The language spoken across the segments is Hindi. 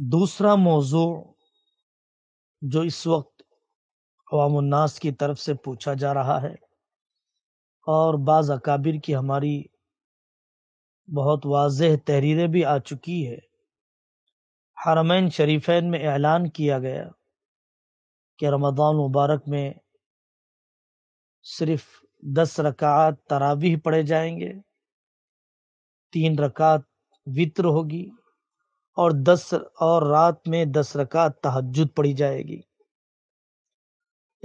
दूसरा मौजू जो इस वक्त अवामनास की तरफ से पूछा जा रहा है और बाज़ अकाबिर की हमारी बहुत वाज तहरीरें भी आ चुकी है हरमैन शरीफैन में ऐलान किया गया कि रमदान मुबारक में सिर्फ दस रकात तरावी पढ़े जाएंगे तीन रकात वित्र होगी और दस और रात में दस रकात तहजद पड़ी जाएगी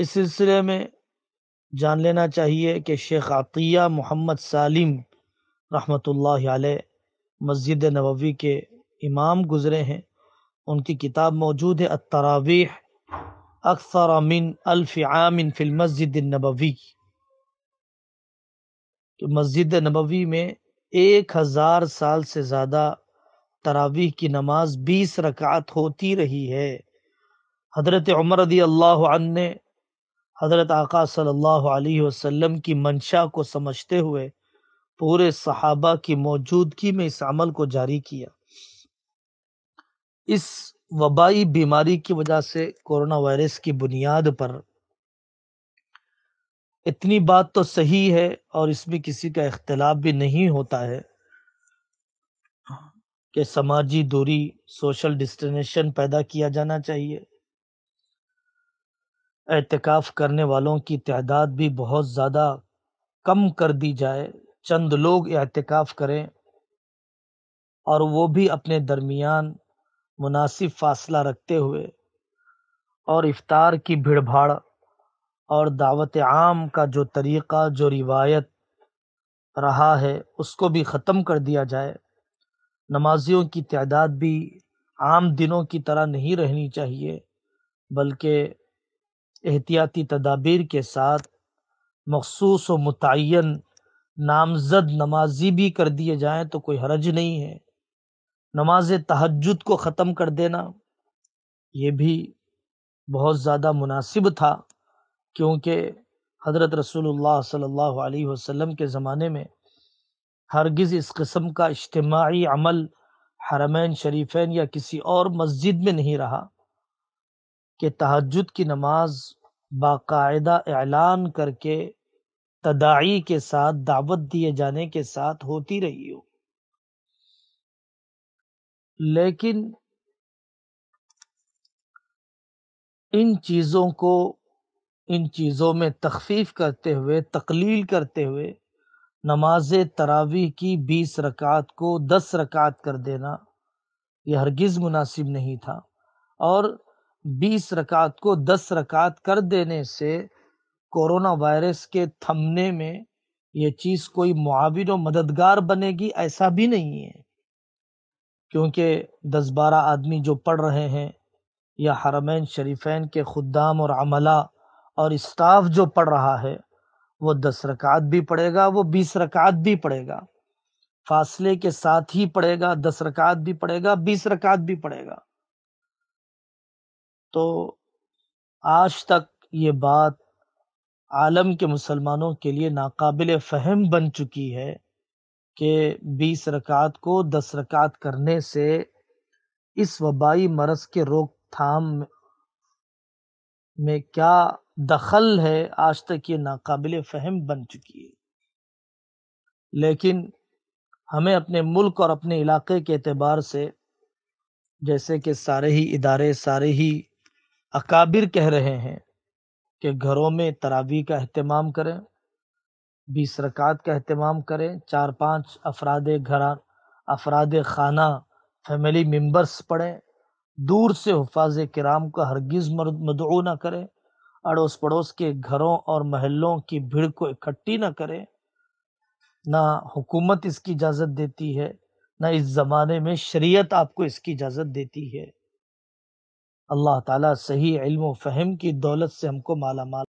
इस सिलसिले में जान लेना चाहिए कि शेख आतिया मोहम्मद सालिम रहमत मस्जिद नबवी के इमाम गुज़रे हैं उनकी किताब मौजूद है अतरावी अक्सर मिन अल्फ फिल मस्जिद नबवी मस्जिद नबवी में एक हज़ार साल से ज़्यादा तरावीह की नमाज बीस रकात होती रही है हज़रत उमर रदी अल्लाह ने हज़रत आका सल्लल्लाहु अलैहि वसल्लम की मंशा को समझते हुए पूरे सहाबा की मौजूदगी में इस अमल को जारी किया इस वबाई बीमारी की वजह से कोरोना वायरस की बुनियाद पर इतनी बात तो सही है और इसमें किसी का इख्तलाफ भी नहीं होता है कि समाजी दूरी सोशल डिस्टेंशन पैदा किया जाना चाहिए एहतिकाफ करने वालों की तादाद भी बहुत ज़्यादा कम कर दी जाए चंद लोग एहतिकाफ करें और वो भी अपने दरमियान मुनासिब फासला रखते हुए और इफ्तार की भीड़ भाड़ और दावत आम का जो तरीक़ा जो रिवायत रहा है उसको भी ख़त्म कर दिया जाए नमाजियों की तादाद भी आम दिनों की तरह नहीं रहनी चाहिए बल्कि एहतियाती तदाबीर के साथ मखसूस व मुतन नामजद नमाजी भी कर दिए जाएं तो कोई हरज नहीं है नमाज तहजद को ख़त्म कर देना ये भी बहुत ज़्यादा मुनासिब था क्योंकि हज़रत रसूलुल्लाह सल्लल्लाहु अलैहि वसल्लम के ज़माने में हरगिज़ इस कस्म का इज्तमाही अमल हरमैन शरीफान या किसी और मस्जिद में नहीं रहा कि तहजद की नमाज बाकायदा ऐलान करके तदाई के साथ दावत दिए जाने के साथ होती रही हो लेकिन इन चीज़ों को इन चीज़ों में तखफीफ करते हुए तकलील करते हुए नमाज तरावी की बीस रकात को दस रकात कर देना यह हरगिज मुनासिब नहीं था और बीस रकात को दस रकात कर देने से कोरोना वायरस के थमने में ये चीज़ कोई मुआविन मददगार बनेगी ऐसा भी नहीं है क्योंकि दस बारह आदमी जो पढ़ रहे हैं या हरमैन शरीफैन के खुदाम और अमला और स्टाफ जो पढ़ रहा है वो दस रकात भी पढ़ेगा वो बीस रकात भी पढ़ेगा फासले के साथ ही पढ़ेगा दस रकात भी पढ़ेगा बीस रकात भी पढ़ेगा तो आज तक ये बात आलम के मुसलमानों के लिए नाकाबिल फहम बन चुकी है कि बीस रकात को दस रकात करने से इस वबाई मरस के रोकथाम में क्या दखल है आज तक ये नाकाबिल फहम बन चुकी है लेकिन हमें अपने मुल्क और अपने इलाके के अतबार से जैसे कि सारे ही इदारे सारे ही अकाबिर कह रहे हैं कि घरों में तरावी का अहतमाम करें बीस रकात का अहतमाम करें चार पांच अफराद घर अफराद खाना फैमिली मेम्बर्स पढ़ें दूर से हफाज कराम का हरगिज़ मदऊ ना करें अड़ोस पड़ोस के घरों और महलों की भीड़ को इकट्ठी ना करें ना हुकूमत इसकी इजाज़त देती है ना इस ज़माने में शरीयत आपको इसकी इजाज़त देती है अल्लाह ताला सही इल्म फहम की दौलत से हमको माला माल